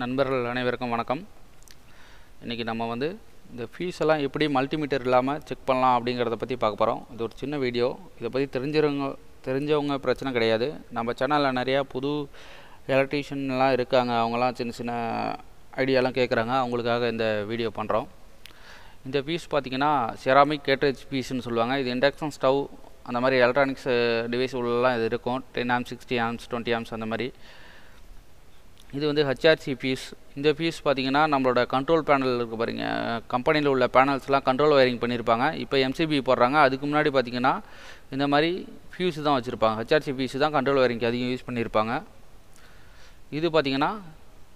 நண்பர்கள் அனைவருக்கும் வணக்கம் இன்றைக்கி நம்ம வந்து இந்த ஃபீஸ் எல்லாம் எப்படி மல்டிமீட்டர் இல்லாமல் செக் பண்ணலாம் அப்படிங்கிறத பற்றி பார்க்க போகிறோம் இது ஒரு சின்ன வீடியோ இதை பற்றி தெரிஞ்சவங்க தெரிஞ்சவங்க பிரச்சனை கிடையாது நம்ம சேனலில் நிறையா புது எலக்ட்ரீஷியன்லாம் இருக்காங்க அவங்களாம் சின்ன சின்ன ஐடியாலாம் கேட்குறாங்க அவங்களுக்காக இந்த வீடியோ பண்ணுறோம் இந்த ஃபீஸ் பார்த்திங்கன்னா செராமிக் கேட்ரேஜ் ஃபீஸ்ன்னு சொல்லுவாங்க இது இண்டக்ஷன் ஸ்டவ் அந்த மாதிரி எலக்ட்ரானிக்ஸ் டிவைஸ் உள்ளலாம் இது இருக்கும் ten amps sixty amps twenty amps அந்த மாதிரி இது வந்து ஹெச்ஆர்சி ஃபீஸ் இந்த ஃபீஸ் பார்த்திங்கன்னா நம்மளோட கண்ட்ரோல் பேனல் இருக்குது பாருங்கள் கம்பெனியில் உள்ள பேனல்ஸ்லாம் கண்ட்ரோல் வயரிங் பண்ணியிருப்பாங்க இப்போ எம்சிபி போடுறாங்க அதுக்கு முன்னாடி பார்த்திங்கன்னா இந்த மாதிரி ஃபியூஸ் தான் வச்சுருப்பாங்க ஹெச்ஆர்சி ஃபீஸ் தான் கண்ட்ரோல் வயரிங்க்கு அதிகம் யூஸ் பண்ணியிருப்பாங்க இது பார்த்திங்கன்னா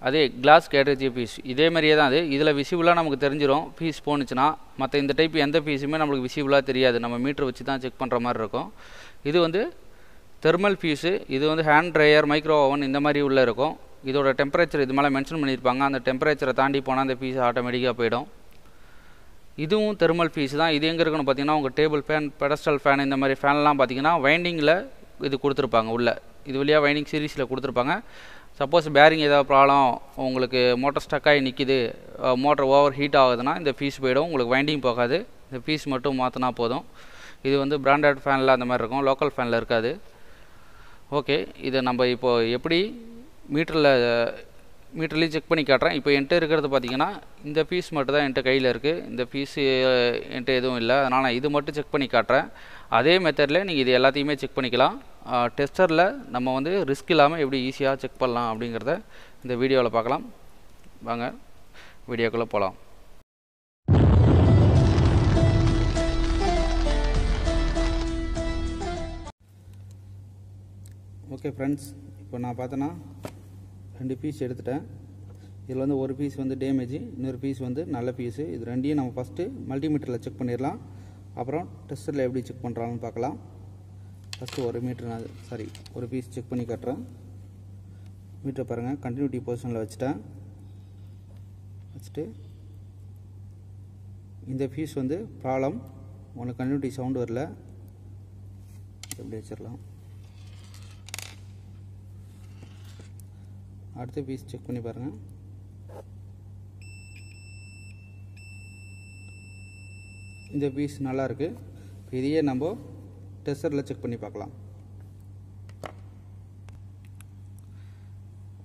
அதே கிளாஸ் கேட்ரேஜி ஃபீஸ் இதே மாதிரியே தான் அது இதில் விசிபிளாக நமக்கு தெரிஞ்சிடும் ஃபீஸ் போணுச்சுன்னா மற்ற இந்த டைப் எந்த ஃபீஸுமே நம்மளுக்கு விசிபிளாக தெரியாது நம்ம மீட்ரு வச்சு தான் செக் பண்ணுற மாதிரி இருக்கும் இது வந்து தெர்மல் ஃபியூஸு இது வந்து ஹேண்ட் ட்ரையர் மைக்ரோ ஓவன் இந்த மாதிரி உள்ளே இருக்கும் இதோட டெம்பரேச்சர் இது மேலே மென்ஷன் பண்ணியிருப்பாங்க அந்த டெம்பரேச்சரை தாண்டி போனால் அந்த ஃபீஸ் ஆட்டோமேட்டிக்காக போயிடும் இதுவும் தெர்மல் ஃபீஸ் தான் இது எங்கே இருக்குன்னு பார்த்தீங்கன்னா உங்கள் டேபிள் ஃபேன் பெடஸ்டல் ஃபேன் இந்த மாதிரி ஃபேன்லாம் பார்த்தீங்கன்னா வைண்டிங்கில் இது கொடுத்துருப்பாங்க உள்ளே இது வழியாக வைண்டிங் சீரீஸில் கொடுத்துருப்பாங்க சப்போஸ் பேரிங் ஏதாவது ப்ராப்ளம் உங்களுக்கு மோட்டர் ஸ்டக்காகி நிற்கிது மோட்டர் ஓவர் ஹீட் ஆகுதுன்னா இந்த ஃபீஸ் போயிடும் உங்களுக்கு வைண்டிங் போகாது இந்த ஃபீஸ் மட்டும் மாற்றினா போதும் இது வந்து பிராண்டட் ஃபேனில் அந்த மாதிரி இருக்கும் லோக்கல் ஃபேனில் இருக்காது ஓகே இதை நம்ம இப்போது எப்படி மீட்டரில் மீட்டர்லேயும் செக் பண்ணி காட்டுறேன் இப்போ என்கிட்ட இருக்கிறது பார்த்திங்கன்னா இந்த பீஸ் மட்டும் தான் என்கிட்ட கையில் இருக்குது இந்த பீஸு என்கிட்ட எதுவும் இல்லை அதனால் நான் இது மட்டும் செக் பண்ணி காட்டுறேன் அதே மெத்தடில் நீங்கள் இது எல்லாத்தையுமே செக் பண்ணிக்கலாம் டெஸ்டரில் நம்ம வந்து ரிஸ்க் இல்லாமல் எப்படி ஈஸியாக செக் பண்ணலாம் அப்படிங்கிறத இந்த வீடியோவில் பார்க்கலாம் வாங்க வீடியோக்குள்ளே போகலாம் ஓகே ஃப்ரெண்ட்ஸ் இப்போ நான் பார்த்தேன்னா ரெண்டு பீஸ் எடுத்துட்டேன் இதில் வந்து ஒரு பீஸ் வந்து டேமேஜ் இன்னொரு பீஸ் வந்து நல்ல பீஸு இது ரெண்டையும் நம்ம ஃபஸ்ட்டு மல்டிமீட்டரில் செக் பண்ணிடலாம் அப்புறம் டெஸ்டரில் எப்படி செக் பண்ணுறாங்கன்னு பார்க்கலாம் ஃபஸ்ட்டு ஒரு மீட்டர் நான் சாரி ஒரு பீஸ் செக் பண்ணி கட்டுறேன் மீட்டரை பாருங்கள் கண்டினியூட்டி பொசிஷனில் வச்சுட்டேன் வச்சுட்டு இந்த பீஸ் வந்து ப்ராப்ளம் உனக்கு கண்டினியூட்டி சவுண்டு வரல எப்படி வச்சிடலாம் அடுத்து பீஸ் செக் பண்ணி பாருங்கள் இந்த பீஸ் நல்லா இருக்கு இதையே நம்ம டெஸ்டரில் செக் பண்ணி பார்க்கலாம்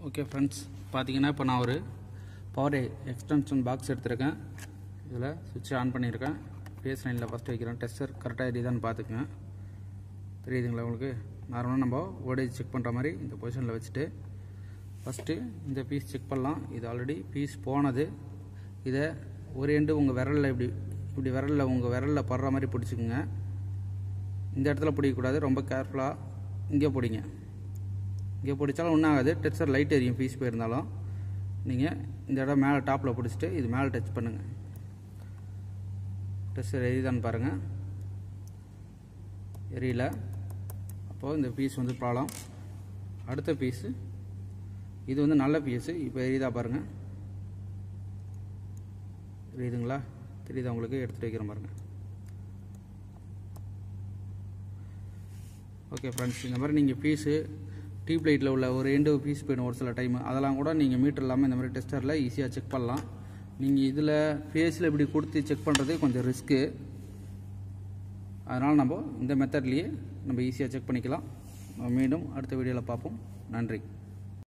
ஓகே ஃப்ரெண்ட்ஸ் பார்த்தீங்கன்னா இப்போ நான் ஒரு பவர் எக்ஸ்டென்ஷன் பாக்ஸ் எடுத்திருக்கேன் இதில் சுவிட்சை ஆன் பண்ணியிருக்கேன் பேஸ் லைனில் ஃபஸ்ட்டு வைக்கிறேன் டெஸ்டர் கரெக்டாக எரியுதான்னு பார்த்துக்குங்க தெரியுதுங்களா உங்களுக்கு நார்மலாக நம்ம ஓடேஜ் செக் பண்ணுற மாதிரி இந்த பொசிஷனில் வச்சுட்டு ஃபஸ்ட்டு இந்த பீஸ் செக் பண்ணலாம் இது ஆல்ரெடி பீஸ் போனது இதை ஒரு எண்டு உங்கள் விரலில் இப்படி இப்படி விரலில் உங்கள் விரலில் படுற மாதிரி பிடிச்சிக்குங்க இந்த இடத்துல பிடிக்கக்கூடாது ரொம்ப கேர்ஃபுல்லாக இங்கே பிடிங்க இங்கே பிடிச்சாலும் ஒன்றும் ஆகாது டெக்ஸ்டர் லைட் எரியும் பீஸ் போயிருந்தாலும் நீங்கள் இந்த இடம் மேலே டாப்பில் பிடிச்சிட்டு இது மேலே டச் பண்ணுங்கள் டெக்ஸ்டர் எரியுதான்னு பாருங்கள் எரியல அப்போது இந்த பீஸ் வந்து ப்ராப்ளம் அடுத்த பீஸு இது வந்து நல்ல பீஸு இப்போ எரியுதா பாருங்கள் தெரியுதுங்களா தெரியுதா உங்களுக்கு எடுத்துகிட்டு வைக்கிறேன் பாருங்கள் ஓகே ஃப்ரெண்ட்ஸ் இந்த மாதிரி நீங்கள் பீஸு டியூப் லைட்டில் உள்ள ஒரு ரெண்டு பீஸ் போயிடும் ஒரு சில டைம் அதெல்லாம் கூட நீங்கள் மீட்டர் இல்லாமல் இந்த மாதிரி டெஸ்டரில் ஈஸியாக செக் பண்ணலாம் நீங்கள் இதில் ஃபேஸில் இப்படி கொடுத்து செக் பண்ணுறது கொஞ்சம் ரிஸ்க்கு அதனால் நம்ம இந்த மெத்தட்லேயே நம்ம ஈஸியாக செக் பண்ணிக்கலாம் மீண்டும் அடுத்த வீடியோவில் பார்ப்போம் நன்றி